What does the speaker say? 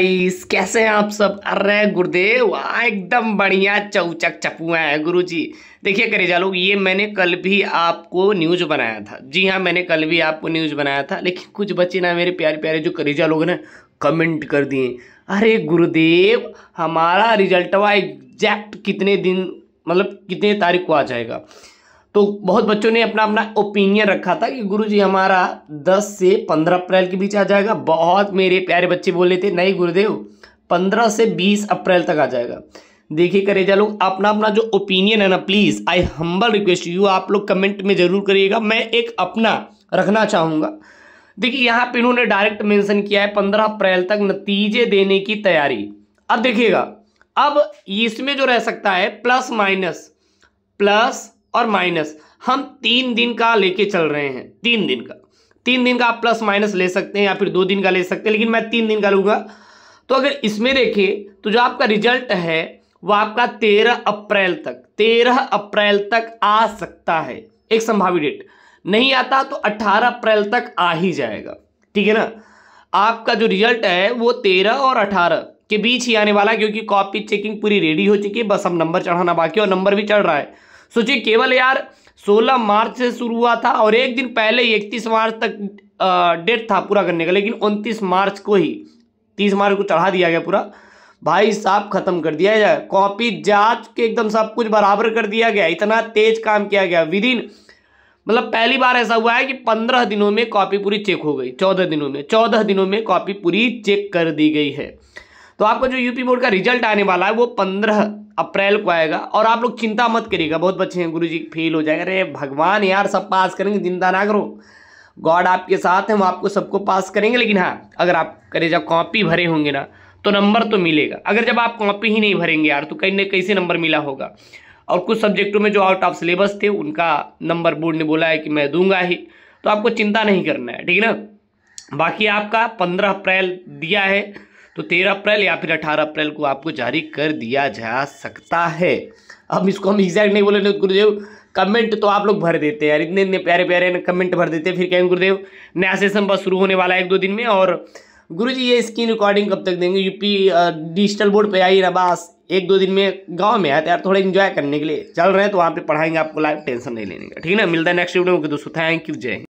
कैसे हैं आप सब अरे गुरुदेव हाँ, एकदम बढ़िया चौचक चपुआ है गुरुजी देखिए करेजा लोग ये मैंने कल भी आपको न्यूज बनाया था जी हाँ मैंने कल भी आपको न्यूज बनाया था लेकिन कुछ बच्चे ना मेरे प्यारे प्यारे जो करेजा लोग ना कमेंट कर दिए अरे गुरुदेव हमारा रिजल्ट हुआ एग्जैक्ट कितने दिन मतलब कितने तारीख को आ जाएगा तो बहुत बच्चों ने अपना अपना ओपिनियन रखा था कि गुरुजी हमारा 10 से 15 अप्रैल के बीच आ जाएगा बहुत मेरे प्यारे बच्चे बोले थे नहीं गुरुदेव 15 से 20 अप्रैल तक आ जाएगा देखिए करेजा लोग अपना अपना जो ओपिनियन है ना please I humble request you आप लोग कमेंट में ज़रूर करिएगा मैं एक अपना रखना चाहूँगा देखिए यहाँ पे इन्होंने डायरेक्ट मेंशन किया है पंद्रह अप्रैल तक नतीजे देने की तैयारी अब देखिएगा अब इसमें जो रह सकता है प्लस माइनस प्लस और माइनस हम तीन दिन का लेके चल रहे हैं तीन दिन का तीन दिन का आप प्लस माइनस ले सकते हैं या फिर दो दिन का ले सकते हैं लेकिन मैं तीन दिन का लूँगा तो अगर इसमें देखें तो जो आपका रिजल्ट है वह आपका तेरह अप्रैल तक तेरह अप्रैल तक आ सकता है एक संभावित डेट नहीं आता तो अट्ठारह अप्रैल तक आ ही जाएगा ठीक है ना आपका जो रिजल्ट है वो तेरह और अठारह के बीच ही आने वाला है क्योंकि कॉपी चेकिंग पूरी रेडी हो चुकी है बस अब नंबर चढ़ाना बाकी और नंबर भी चढ़ रहा है सोचिए केवल यार 16 मार्च से शुरू हुआ था और एक दिन पहले ही इकतीस मार्च तक डेट था पूरा करने का लेकिन उनतीस मार्च को ही तीस मार्च को चढ़ा दिया गया पूरा भाई साहब खत्म कर दिया जाए कॉपी जांच के एकदम सब कुछ बराबर कर दिया गया इतना तेज काम किया गया विद इन मतलब पहली बार ऐसा हुआ है कि पंद्रह दिनों में कॉपी पूरी चेक हो गई चौदह दिनों में चौदह दिनों में कॉपी पूरी चेक कर दी गई है तो आपका जो यूपी बोर्ड का रिजल्ट आने वाला है वो पंद्रह अप्रैल को आएगा और आप लोग चिंता मत करिएगा बहुत बच्चे हैं गुरु जी फेल हो जाएगा अरे भगवान यार सब पास करेंगे चिंता ना करो गॉड आपके साथ हैं वो आपको सबको पास करेंगे लेकिन हाँ अगर आप करें जब कॉपी भरे होंगे ना तो नंबर तो मिलेगा अगर जब आप कॉपी ही नहीं भरेंगे यार तो कहीं ना कहीं से नंबर मिला होगा और कुछ सब्जेक्टों में जो आउट ऑफ सिलेबस थे उनका नंबर बोर्ड ने बोला है कि मैं दूंगा ही तो आपको चिंता नहीं करना है ठीक है ना बाकी आपका पंद्रह अप्रैल दिया है तो 13 अप्रैल या फिर 18 अप्रैल को आपको जारी कर दिया जा सकता है अब इसको हम एग्जैक्ट नहीं बोले तो गुरुदेव कमेंट तो आप लोग भर देते हैं यार इतने इतने प्यारे प्यारे कमेंट भर देते हैं फिर कहेंगे गुरुदेव नया सेशन बस शुरू होने वाला है एक दो दिन में और गुरु जी ये स्क्रीन रिकॉर्डिंग कब तक देंगे यूपी डिजिटल बोर्ड पे आई रबास एक दो दिन में गांव में आया यार थोड़ा इन्जॉय करने के लिए चल रहे हैं तो वहाँ पे पढ़ाएंगे आपको लाइव टेंशन नहीं लेने का ठीक है ना मिलता है नेक्स्ट वीडियो में दोस्तों थैंक यू जय